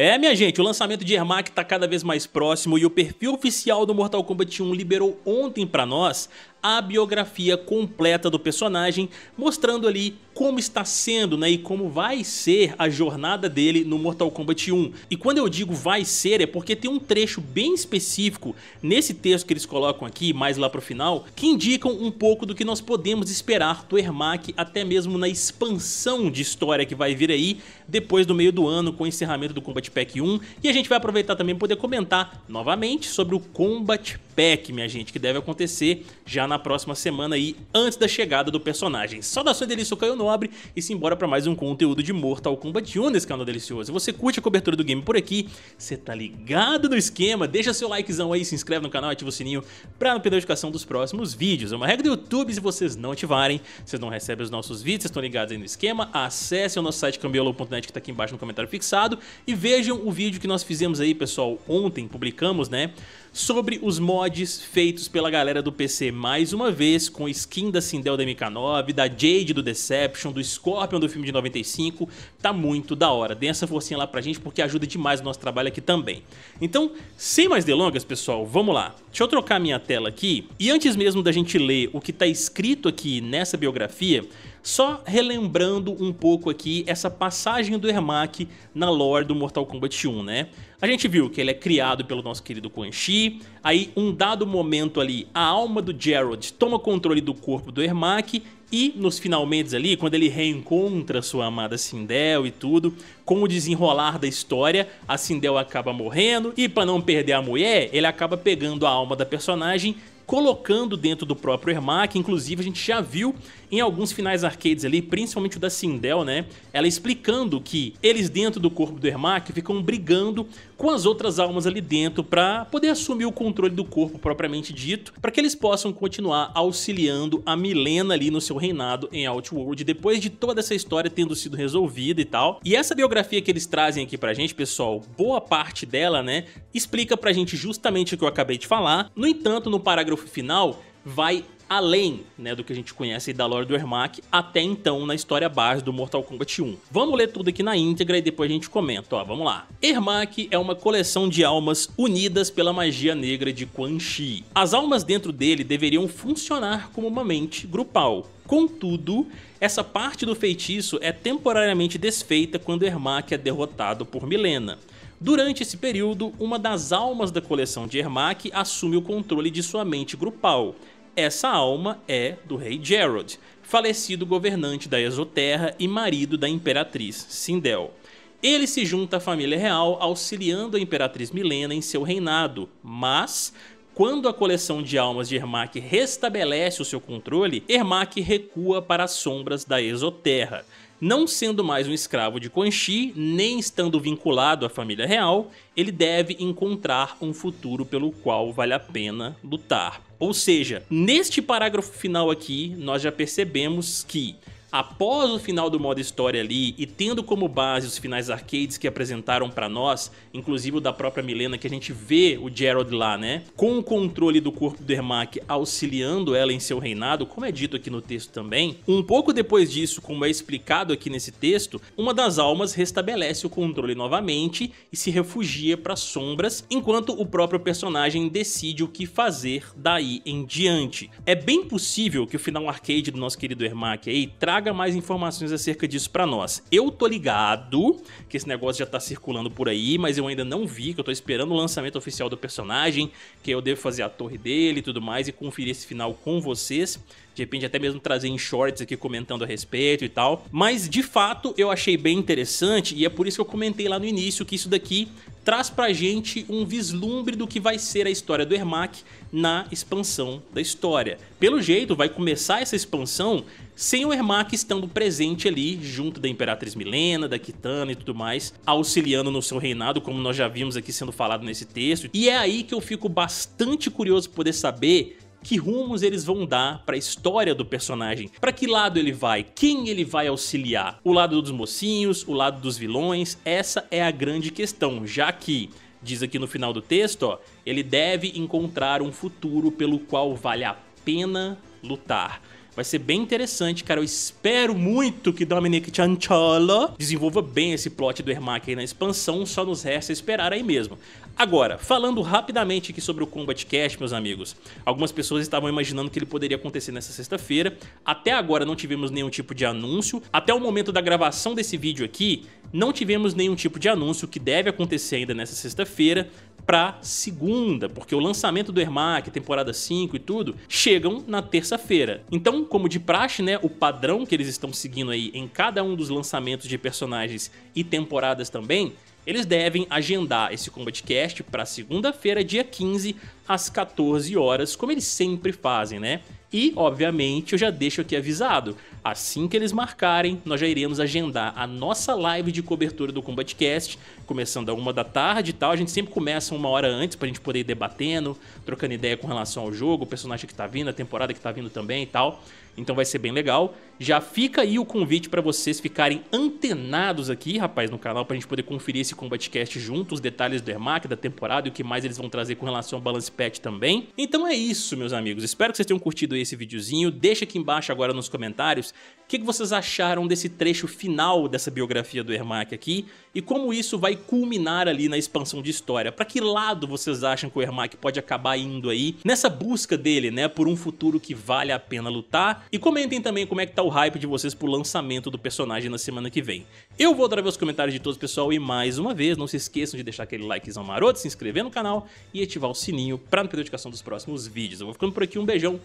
É, minha gente, o lançamento de Ermac está cada vez mais próximo e o perfil oficial do Mortal Kombat 1 liberou ontem para nós a biografia completa do personagem, mostrando ali como está sendo né, e como vai ser a jornada dele no Mortal Kombat 1. E quando eu digo vai ser é porque tem um trecho bem específico nesse texto que eles colocam aqui, mais lá pro final, que indicam um pouco do que nós podemos esperar do Ermac até mesmo na expansão de história que vai vir aí depois do meio do ano com o encerramento do Combat Pack 1 e a gente vai aproveitar também para poder comentar novamente sobre o Combat PEC, minha gente, que deve acontecer já na próxima semana aí, antes da chegada do personagem. Saudações delícia, eu Caio Nobre e simbora para mais um conteúdo de Mortal Kombat 1 nesse canal delicioso. Você curte a cobertura do game por aqui, você tá ligado no esquema, deixa seu likezão aí, se inscreve no canal, ativa o sininho pra não perder a notificação dos próximos vídeos. É uma regra do YouTube, se vocês não ativarem, vocês não recebem os nossos vídeos, vocês estão ligados aí no esquema, acessem o nosso site cambiolo.net que tá aqui embaixo no comentário fixado e vejam o vídeo que nós fizemos aí, pessoal, ontem, publicamos, né? sobre os mods feitos pela galera do PC mais uma vez, com skin da Sindel da MK9, da Jade do Deception, do Scorpion do filme de 95, tá muito da hora. Dê essa forcinha lá pra gente porque ajuda demais o nosso trabalho aqui também. Então, sem mais delongas, pessoal, vamos lá. Deixa eu trocar minha tela aqui e antes mesmo da gente ler o que tá escrito aqui nessa biografia, só relembrando um pouco aqui essa passagem do Ermac na lore do Mortal Kombat 1, né? A gente viu que ele é criado pelo nosso querido Quan Chi, aí um dado momento ali, a alma do Gerald toma controle do corpo do Ermac e nos finalmente ali, quando ele reencontra sua amada Sindel e tudo, com o desenrolar da história, a Sindel acaba morrendo e para não perder a mulher, ele acaba pegando a alma da personagem colocando dentro do próprio Ermac. Inclusive, a gente já viu em alguns finais arcades ali, principalmente o da Sindel, né? Ela explicando que eles dentro do corpo do Ermac ficam brigando com as outras almas ali dentro para poder assumir o controle do corpo propriamente dito, para que eles possam continuar auxiliando a Milena ali no seu reinado em Outworld, depois de toda essa história tendo sido resolvida e tal. E essa biografia que eles trazem aqui pra gente, pessoal, boa parte dela, né, explica pra gente justamente o que eu acabei de falar. No entanto, no parágrafo final vai além né, do que a gente conhece da lore do Ermac até então na história base do Mortal Kombat 1. Vamos ler tudo aqui na íntegra e depois a gente comenta, ó, vamos lá. Ermac é uma coleção de almas unidas pela magia negra de Quan Chi. As almas dentro dele deveriam funcionar como uma mente grupal, Contudo, essa parte do feitiço é temporariamente desfeita quando Ermac é derrotado por Milena. Durante esse período, uma das almas da coleção de Ermac assume o controle de sua mente grupal. Essa alma é do rei Gerald, falecido governante da Exoterra e marido da imperatriz Sindel. Ele se junta à família real, auxiliando a imperatriz Milena em seu reinado, mas quando a coleção de almas de Ermac restabelece o seu controle, Ermac recua para as sombras da Exoterra. Não sendo mais um escravo de Quan Chi, nem estando vinculado à família real, ele deve encontrar um futuro pelo qual vale a pena lutar. Ou seja, neste parágrafo final aqui, nós já percebemos que Após o final do modo história ali e tendo como base os finais arcades que apresentaram para nós, inclusive o da própria Milena que a gente vê o Gerald lá, né? Com o controle do corpo do Ermac auxiliando ela em seu reinado, como é dito aqui no texto também, um pouco depois disso, como é explicado aqui nesse texto, uma das almas restabelece o controle novamente e se refugia para sombras, enquanto o próprio personagem decide o que fazer daí em diante. É bem possível que o final arcade do nosso querido Ermac aí traga traga mais informações acerca disso para nós. Eu tô ligado que esse negócio já tá circulando por aí, mas eu ainda não vi, que eu tô esperando o lançamento oficial do personagem, que eu devo fazer a torre dele e tudo mais e conferir esse final com vocês de repente até mesmo trazer em shorts aqui comentando a respeito e tal. Mas de fato eu achei bem interessante e é por isso que eu comentei lá no início que isso daqui traz pra gente um vislumbre do que vai ser a história do Ermac na expansão da história. Pelo jeito, vai começar essa expansão sem o Ermac estando presente ali junto da Imperatriz Milena, da Kitana e tudo mais, auxiliando no seu reinado, como nós já vimos aqui sendo falado nesse texto. E é aí que eu fico bastante curioso poder saber que rumos eles vão dar para a história do personagem, para que lado ele vai, quem ele vai auxiliar, o lado dos mocinhos, o lado dos vilões, essa é a grande questão, já que diz aqui no final do texto, ó, ele deve encontrar um futuro pelo qual vale a pena lutar. Vai ser bem interessante, cara. Eu espero muito que Dominic Cianciolo desenvolva bem esse plot do Ermac aí na expansão, só nos resta esperar aí mesmo. Agora, falando rapidamente aqui sobre o Combat Cast, meus amigos. Algumas pessoas estavam imaginando que ele poderia acontecer nessa sexta-feira. Até agora não tivemos nenhum tipo de anúncio. Até o momento da gravação desse vídeo aqui, não tivemos nenhum tipo de anúncio que deve acontecer ainda nessa sexta-feira para segunda, porque o lançamento do Ermac, temporada 5 e tudo, chegam na terça-feira. Então, como de praxe, né, o padrão que eles estão seguindo aí em cada um dos lançamentos de personagens e temporadas também, eles devem agendar esse Combatcast para segunda-feira, dia 15, às 14 horas, como eles sempre fazem, né? E, obviamente, eu já deixo aqui avisado, assim que eles marcarem, nós já iremos agendar a nossa live de cobertura do Combatcast começando a uma da tarde e tal. A gente sempre começa uma hora antes pra gente poder ir debatendo, trocando ideia com relação ao jogo, o personagem que tá vindo, a temporada que tá vindo também e tal. Então vai ser bem legal. Já fica aí o convite para vocês ficarem antenados aqui, rapaz, no canal, pra gente poder conferir esse Combatcast junto, os detalhes do Ermac, da temporada e o que mais eles vão trazer com relação ao Balance Patch também. Então é isso, meus amigos. Espero que vocês tenham curtido esse videozinho. Deixa aqui embaixo agora nos comentários o que, que vocês acharam desse trecho final dessa biografia do Ermac aqui e como isso vai culminar ali na expansão de história? Para que lado vocês acham que o Ermac pode acabar indo aí nessa busca dele, né, por um futuro que vale a pena lutar? E comentem também como é que tá o hype de vocês pro lançamento do personagem na semana que vem. Eu vou adorar ver os comentários de todos, pessoal, e mais uma vez, não se esqueçam de deixar aquele likezão maroto, se inscrever no canal e ativar o sininho para não perder a notificação dos próximos vídeos. Eu vou ficando por aqui, um beijão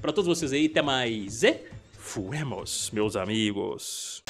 para todos vocês aí, até mais e fuemos, meus amigos!